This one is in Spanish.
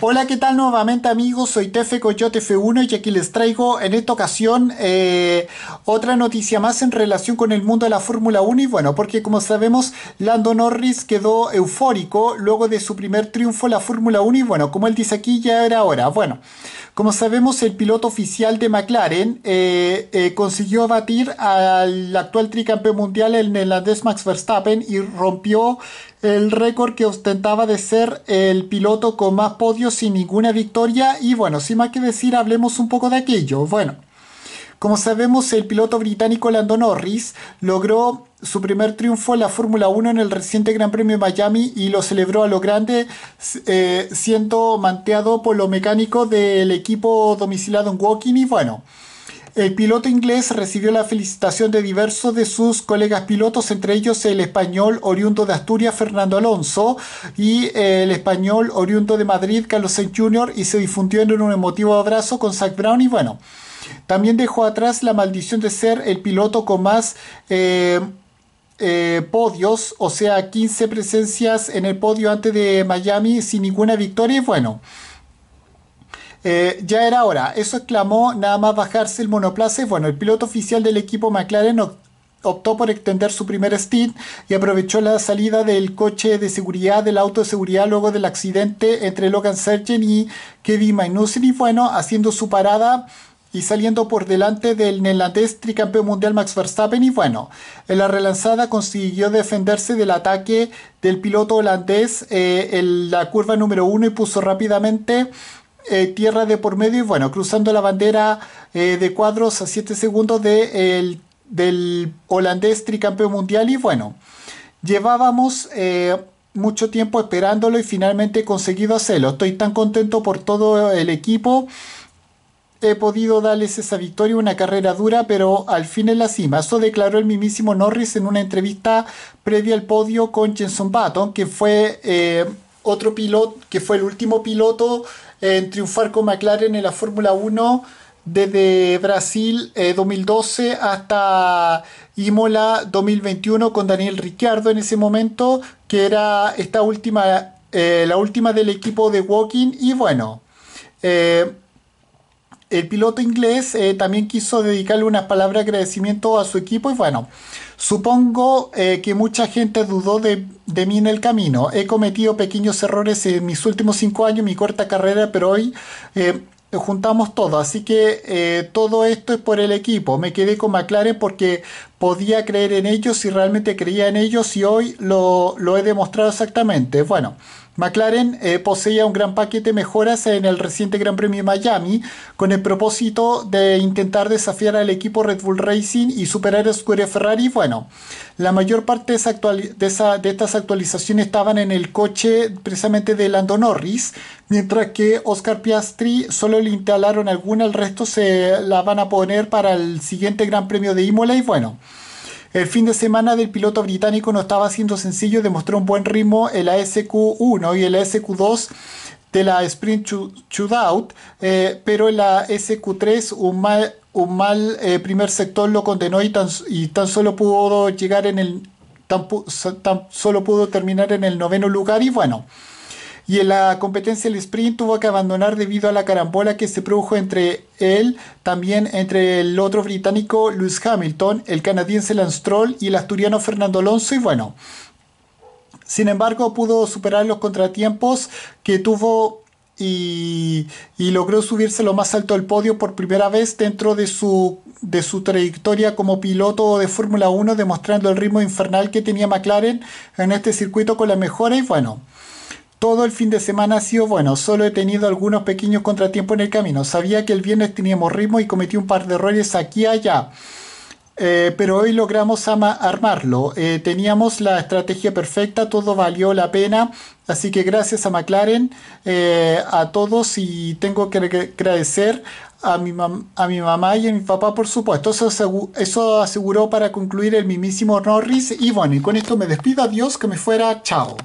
Hola, ¿qué tal nuevamente amigos? Soy Tefe Coyote F1 y aquí les traigo en esta ocasión eh, otra noticia más en relación con el mundo de la Fórmula 1 y bueno, porque como sabemos Lando Norris quedó eufórico luego de su primer triunfo en la Fórmula 1 y bueno, como él dice aquí ya era hora. Bueno. Como sabemos, el piloto oficial de McLaren eh, eh, consiguió abatir al actual tricampeón mundial, el neerlandés Max Verstappen, y rompió el récord que ostentaba de ser el piloto con más podios sin ninguna victoria. Y bueno, sin más que decir, hablemos un poco de aquello. Bueno. Como sabemos, el piloto británico Lando Norris logró su primer triunfo en la Fórmula 1 en el reciente Gran Premio de Miami y lo celebró a lo grande, eh, siendo manteado por lo mecánico del equipo domiciliado en Woking. Y bueno, el piloto inglés recibió la felicitación de diversos de sus colegas pilotos, entre ellos el español oriundo de Asturias Fernando Alonso y el español oriundo de Madrid Carlos Sainz Jr. y se difundió en un emotivo abrazo con Zach Brown y bueno. También dejó atrás la maldición de ser el piloto con más eh, eh, podios, o sea, 15 presencias en el podio antes de Miami sin ninguna victoria. Y bueno, eh, ya era hora. Eso exclamó nada más bajarse el monoplace, Y bueno, el piloto oficial del equipo McLaren optó por extender su primer stint y aprovechó la salida del coche de seguridad, del auto de seguridad, luego del accidente entre Logan Sergen y Kevin Magnussen. Y bueno, haciendo su parada y saliendo por delante del neerlandés tricampeón mundial Max Verstappen y bueno, en la relanzada consiguió defenderse del ataque del piloto holandés eh, en la curva número uno y puso rápidamente eh, tierra de por medio y bueno, cruzando la bandera eh, de cuadros a 7 segundos del holandés tricampeón mundial y bueno, llevábamos mucho tiempo esperándolo y finalmente he conseguido hacerlo. Estoy tan contento por todo el equipo he podido darles esa victoria, una carrera dura, pero al fin en la cima. Eso declaró el mismísimo Norris en una entrevista previa al podio con Jenson Button, que fue eh, otro piloto, que fue el último piloto en triunfar con McLaren en la Fórmula 1 desde Brasil 2012 eh, hasta Imola 2021 con Daniel Ricciardo en ese momento, que era esta última, eh, la última del equipo de Walking. Y bueno, el piloto inglés eh, también quiso dedicarle unas palabras de agradecimiento a su equipo y bueno, supongo eh, que mucha gente dudó de, mí en el camino. He cometido pequeños errores en mis últimos cinco años, mi corta carrera, pero hoy eh, juntamos todo. Así que todo esto es por el equipo. Me quedé con McLaren porque podía creer en ellos y realmente creía en ellos y hoy lo, lo he demostrado exactamente. Bueno. McLaren eh, poseía un gran paquete de mejoras en el reciente Gran Premio de Miami con el propósito de intentar desafiar al equipo Red Bull Racing y superar a Scuderia Ferrari. Bueno, la mayor parte de, de estas actualizaciones estaban en el coche precisamente de Lando Norris, mientras que Oscar Piastri solo le instalaron alguna, el resto se la van a poner para el siguiente Gran Premio de Imola y bueno. El fin de semana del piloto británico no estaba siendo sencillo, demostró un buen ritmo en la sq 1 y el sq 2 de la Sprint Shootout, eh, pero en la SQ3 un mal, un mal eh, primer sector lo condenó y tan, solo pudo llegar en el tan solo pudo terminar en el noveno lugar y bueno, y en la competencia del sprint tuvo que abandonar debido a la carambola que se produjo entre él, también entre el otro británico Lewis Hamilton, el canadiense Lance Troll y el asturiano Fernando Alonso y bueno. Sin embargo, pudo superar los contratiempos que tuvo y, y, logró subirse lo más alto del podio por primera vez dentro de su, de su trayectoria como piloto de Fórmula 1, demostrando el ritmo infernal que tenía McLaren en este circuito con la mejora y bueno todo el fin de semana ha sido bueno, solo he tenido algunos pequeños contratiempos en el camino. Sabía que el viernes teníamos ritmo y cometí un par de errores aquí y allá. Eh, pero hoy logramos armarlo. Eh, teníamos la estrategia perfecta, todo valió la pena. Así que gracias a McLaren, eh, a todos y tengo que agradecer a mi, a mi mamá y a mi papá, por supuesto. Eso, aseguró para concluir el mismísimo Norris. Y bueno, y con esto me despido. Adiós, que me fuera. Chao.